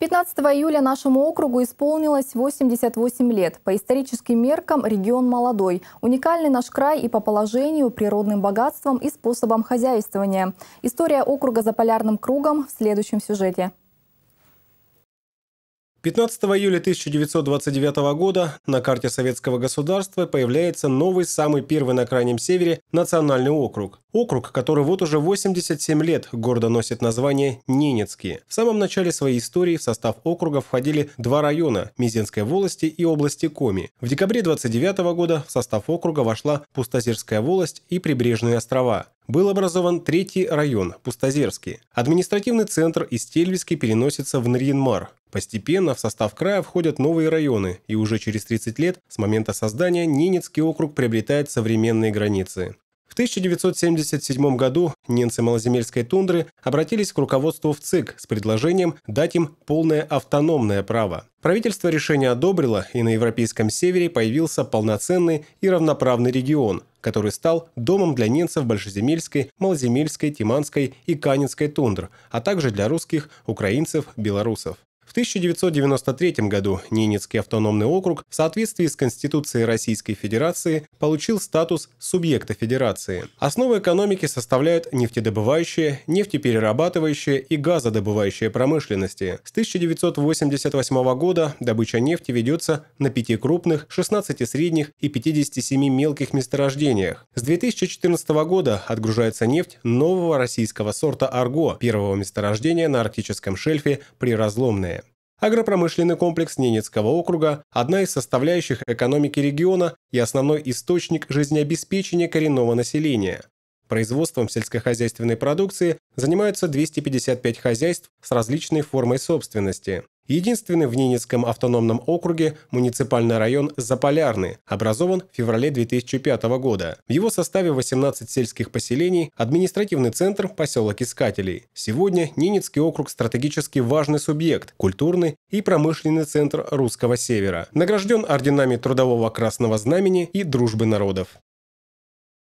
15 июля нашему округу исполнилось 88 лет. По историческим меркам регион молодой. Уникальный наш край и по положению, природным богатствам и способам хозяйствования. История округа за полярным кругом в следующем сюжете. 15 июля 1929 года на карте советского государства появляется новый, самый первый на Крайнем Севере, национальный округ. Округ, который вот уже 87 лет гордо носит название Ненецкий. В самом начале своей истории в состав округа входили два района – Мизинской волости и области Коми. В декабре 29 года в состав округа вошла Пустозерская волость и Прибрежные острова. Был образован третий район – Пустозерский. Административный центр из Тельвиски переносится в Нринмар. Постепенно в состав края входят новые районы, и уже через 30 лет с момента создания Ненецкий округ приобретает современные границы. В 1977 году немцы малоземельской тундры обратились к руководству в ЦИК с предложением дать им полное автономное право. Правительство решение одобрило, и на Европейском севере появился полноценный и равноправный регион, который стал домом для немцев Большеземельской, Малоземельской, Тиманской и Канинской тундр, а также для русских, украинцев, белорусов. В 1993 году Ненецкий автономный округ в соответствии с Конституцией Российской Федерации получил статус субъекта федерации. Основы экономики составляют нефтедобывающие, нефтеперерабатывающие и газодобывающие промышленности. С 1988 года добыча нефти ведется на 5 крупных, 16 средних и 57 мелких месторождениях. С 2014 года отгружается нефть нового российского сорта «Арго» первого месторождения на арктическом шельфе при разломной. Агропромышленный комплекс Ненецкого округа – одна из составляющих экономики региона и основной источник жизнеобеспечения коренного населения. Производством сельскохозяйственной продукции занимаются 255 хозяйств с различной формой собственности. Единственный в Ненецком автономном округе муниципальный район Заполярный, образован в феврале 2005 года. В его составе 18 сельских поселений, административный центр, поселок Искателей. Сегодня Ненецкий округ стратегически важный субъект, культурный и промышленный центр Русского Севера. Награжден орденами Трудового Красного Знамени и Дружбы народов.